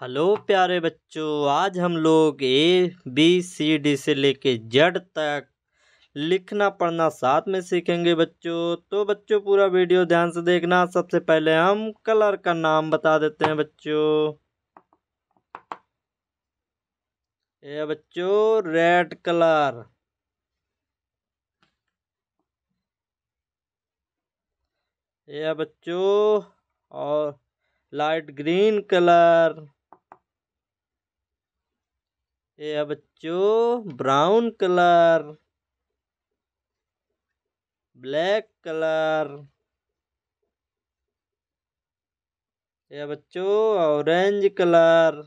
hello प्यारे बच्चों आज हम लोग ए बी सी डी से लेके जेड तक लिखना पढ़ना साथ में सीखेंगे बच्चों तो बच्चों पूरा वीडियो ध्यान से देखना सबसे पहले हम कलर का नाम बता देते हैं बच्चों ये बच्चों रेड कलर ये बच्चों और लाइट ग्रीन कलर ये बच्चों ब्राउन कलर ब्लैक कलर ये बच्चों ऑरेंज कलर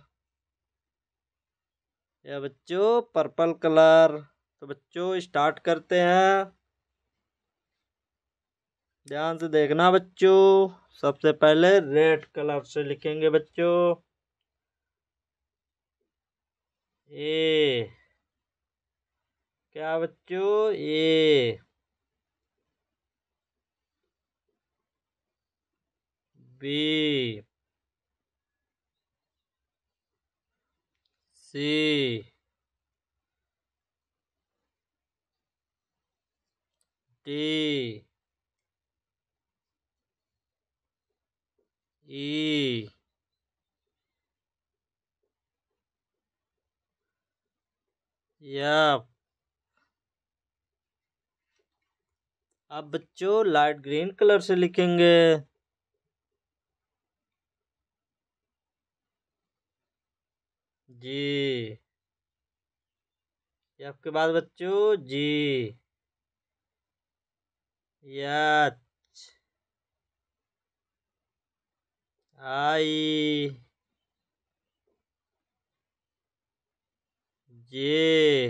ये बच्चों पर्पल कलर तो बच्चों स्टार्ट करते हैं ध्यान से देखना बच्चों सबसे पहले रेड कलर से लिखेंगे बच्चों ए क्या बच्चों A B C D E yup आप बच्चों लाइट ग्रीन कलर से लिखेंगे जी ये आपके बाद बच्चों जी यच आई ये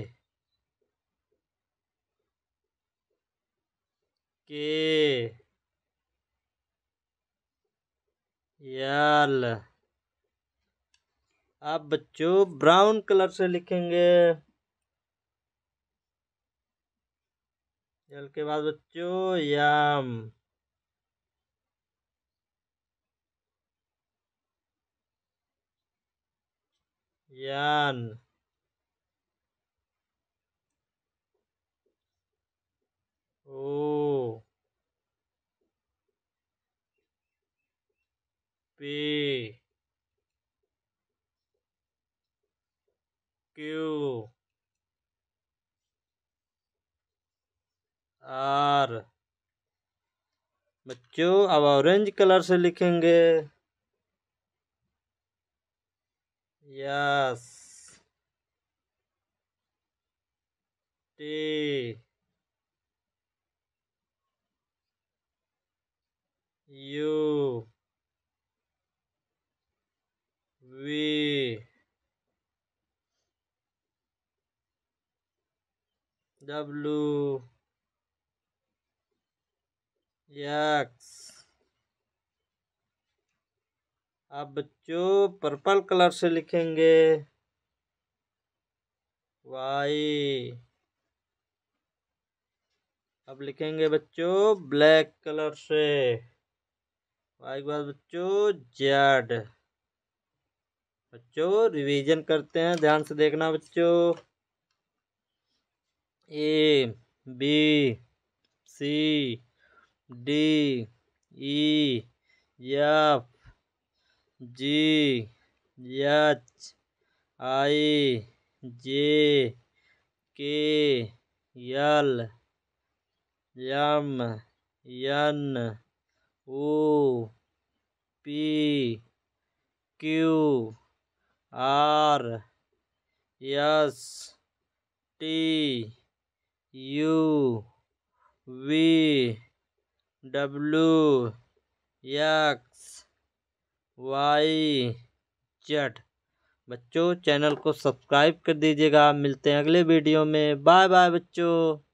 के यल अब बच्चों ब्राउन कलर से लिखेंगे यल के बाद बच्चों यम यान ओ पे क्यू आर बच्चों अब ऑरेंज कलर से लिखेंगे yes T you we w x अब जो पर्पल कलर से लिखेंगे वाई अब लिखेंगे बच्चों ब्लैक कलर से के बाद बच्चों जेड बच्चों रिवीजन करते हैं ध्यान से देखना बच्चों A B C D E F G H I J K L M N O P Q R S T U V W X Y Z बच्चों चैनल को सब्सक्राइब कर दीजिएगा मिलते हैं अगले वीडियो में बाय बाय बच्चों